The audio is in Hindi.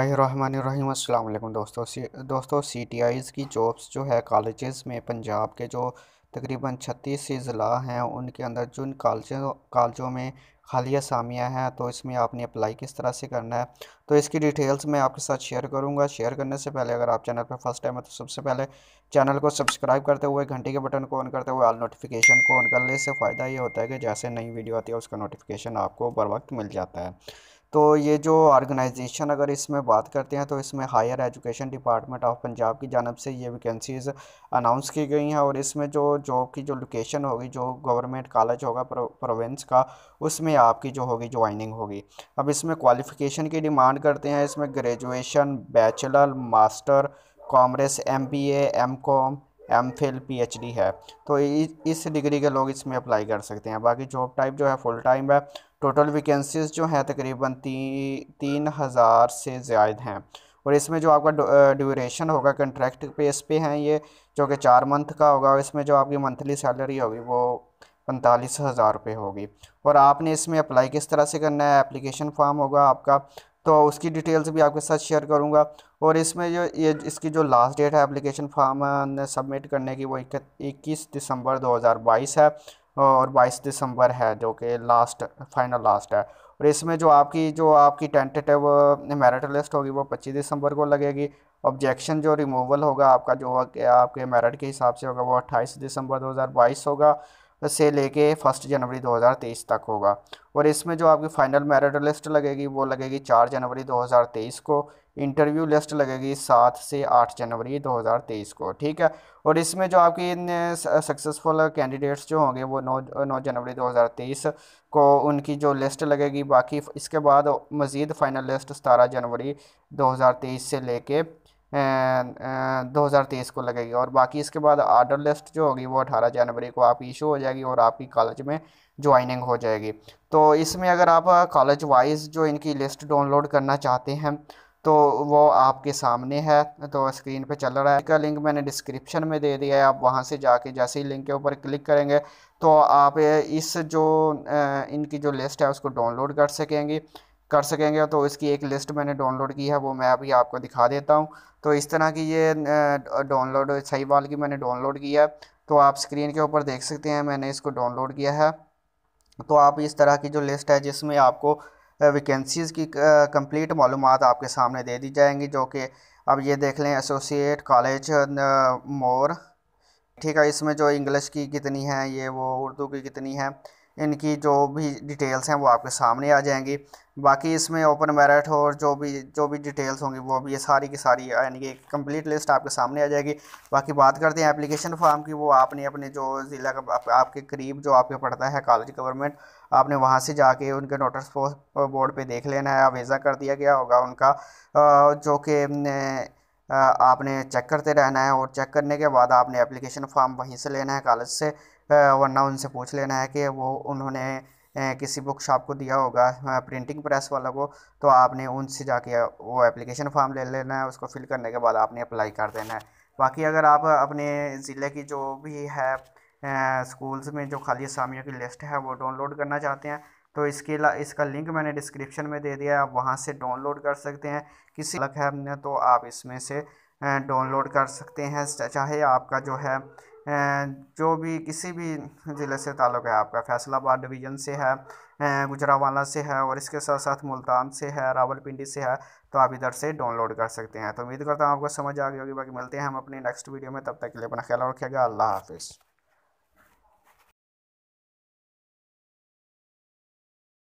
रहीम दोस्तों सी दोस्तों सी टी आईज़ की जॉब्स जो है कॉलेज़ में पंजाब के जो तकरीबन छत्तीस से ज़िला हैं उनके अंदर जिन कॉलेजों कॉलेजों में खाली असामियाँ हैं तो इसमें आपने अप्लाई किस तरह से करना है तो इसकी डिटेल्स मैं आपके साथ शेयर करूँगा शेयर करने से पहले अगर आप चैनल पर फर्स्ट टाइम है तो सबसे पहले चैनल को सब्सक्राइब करते हुए घंटी के बटन को ऑन करते हुए ऑल नोटिफिकेशन को ऑन करने से फ़ायदा ये होता है कि जैसे नई वीडियो आती है उसका नोटिफिकेशन आपको बर वक्त मिल जाता है तो ये जो ऑर्गेनाइजेशन अगर इसमें बात करते हैं तो इसमें higher education department of Punjab की जानब से ये वैकेंसीज़ अनाउंस की गई हैं और इसमें जो जॉब की जो लोकेशन होगी जो गवर्नमेंट कॉलेज होगा प्रोविंस का उसमें आपकी जो होगी ज्वाइनिंग होगी अब इसमें क्वालिफ़िकेशन की डिमांड करते हैं इसमें graduation bachelor master commerce M B M com M phil P H D है तो इस डिग्री के लोग इसमें अप्लाई कर सकते हैं बाकी जॉब टाइप जो है फुल टाइम है टोटल वैकेंसीज जो हैं तकरीबन ती, तीन हज़ार से ज़्यादा हैं और इसमें जो आपका ड्यूरेशन होगा कंट्रैक्ट बेस पे हैं ये जो कि चार मंथ का होगा और इसमें जो आपकी मंथली सैलरी होगी वो पैंतालीस हज़ार रुपये होगी और आपने इसमें अप्लाई किस तरह से करना है एप्लीकेशन फॉर्म होगा आपका तो उसकी डिटेल्स भी आपके साथ शेयर करूँगा और इसमें जो ये इसकी जो लास्ट डेट है एप्लीकेशन फॉर्म सबमिट करने की वो इक्कीस दिसंबर 2022 है और 22 दिसंबर है जो कि लास्ट फाइनल लास्ट है और इसमें जो आपकी जो आपकी टेंटेटिव मेरिट लिस्ट होगी वो 25 दिसंबर को लगेगी ऑब्जेक्शन जो रिमूवल होगा आपका जो आपके मेरिट के हिसाब से होगा वो 28 दिसंबर 2022 होगा से लेके फर्स्ट जनवरी 2023 तक होगा और इसमें जो आपकी फ़ाइनल मेरिट लिस्ट लगेगी वो लगेगी चार जनवरी 2023 को इंटरव्यू लिस्ट लगेगी सात से आठ जनवरी 2023 को ठीक है और इसमें जो आपकी सक्सेसफुल कैंडिडेट्स जो होंगे वो नौ नौ जनवरी 2023 को उनकी जो लिस्ट लगेगी बाकी इसके बाद मज़ीद फ़ाइनल लिस्ट सतारह जनवरी दो से लेके दो हज़ार तेईस को लगेगी और बाकी इसके बाद आर्डर लिस्ट जो होगी वो अठारह जनवरी को आप इशू हो जाएगी और आपकी कॉलेज में ज्वाइनिंग हो जाएगी तो इसमें अगर आप कॉलेज वाइज जो इनकी लिस्ट डाउनलोड करना चाहते हैं तो वो आपके सामने है तो स्क्रीन पे चल रहा है इसका लिंक मैंने डिस्क्रिप्शन में दे दिया है आप वहाँ से जाके जैसे ही लिंक के ऊपर क्लिक करेंगे तो आप इस जो इनकी जो लिस्ट है उसको डाउनलोड कर सकेंगे कर सकेंगे तो इसकी एक लिस्ट मैंने डाउनलोड की है वो मैं अभी आपको दिखा देता हूँ तो इस तरह की ये डाउनलोड सही वाल की मैंने डाउनलोड किया है तो आप स्क्रीन के ऊपर देख सकते हैं मैंने इसको डाउनलोड किया है तो आप इस तरह की जो लिस्ट है जिसमें आपको वैकेंसीज़ की कंप्लीट मालूम आपके सामने दे दी जाएंगी जो कि अब ये देख लें एसोसिएट कॉलेज मोर ठीक है इसमें जो इंग्लिश की कितनी है ये वो उर्दू की कितनी है इनकी जो भी डिटेल्स हैं वो आपके सामने आ जाएंगी बाकी इसमें ओपन मेरिट और जो भी जो भी डिटेल्स होंगी वो भी ये सारी की सारी यानी कि कंप्लीट लिस्ट आपके सामने आ जाएगी बाकी बात करते हैं एप्लीकेशन फॉर्म की वो आपने अपने जो ज़िला का आप, आपके करीब जो आपके पढ़ता है कॉलेज गवर्नमेंट आपने वहाँ से जाके उनके नोटिस बोर्ड पर देख लेना है वीज़ा कर दिया गया होगा उनका जो कि आपने चेक करते रहना है और चेक करने के बाद आपने एप्लीकेशन फॉर्म वहीं से लेना है कॉलेज से वरना उनसे पूछ लेना है कि वो उन्होंने किसी बुक शॉप को दिया होगा प्रिंटिंग प्रेस वाला को तो आपने उनसे जाके वो एप्लीकेशन फॉर्म ले लेना है उसको फिल करने के बाद आपने अप्लाई कर देना है बाकी अगर आप अपने ज़िले की जो भी है स्कूल्स में जो खाली असामियों की लिस्ट है वो डाउनलोड करना चाहते हैं तो इसके इसका लिंक मैंने डिस्क्रिप्शन में दे दिया है आप वहाँ से डाउनलोड कर सकते हैं किसी अलग है तो आप इसमें से डाउनलोड कर सकते हैं चाहे आपका जो है जो भी किसी भी ज़िले से ताल्लुक़ है आपका फैसलाबाद डिवीज़न से है गुजरावाला से है और इसके साथ साथ मुल्तान से है रावलपिंडी से है तो आप इधर से डाउनलोड कर सकते हैं तो उम्मीद करता हूँ आपको समझ आ गई होगी बाकी मिलते हैं हम अपने नेक्स्ट वीडियो में तब तक के लिए अपना ख्याल रखिएगा अल्लाह हाफिज़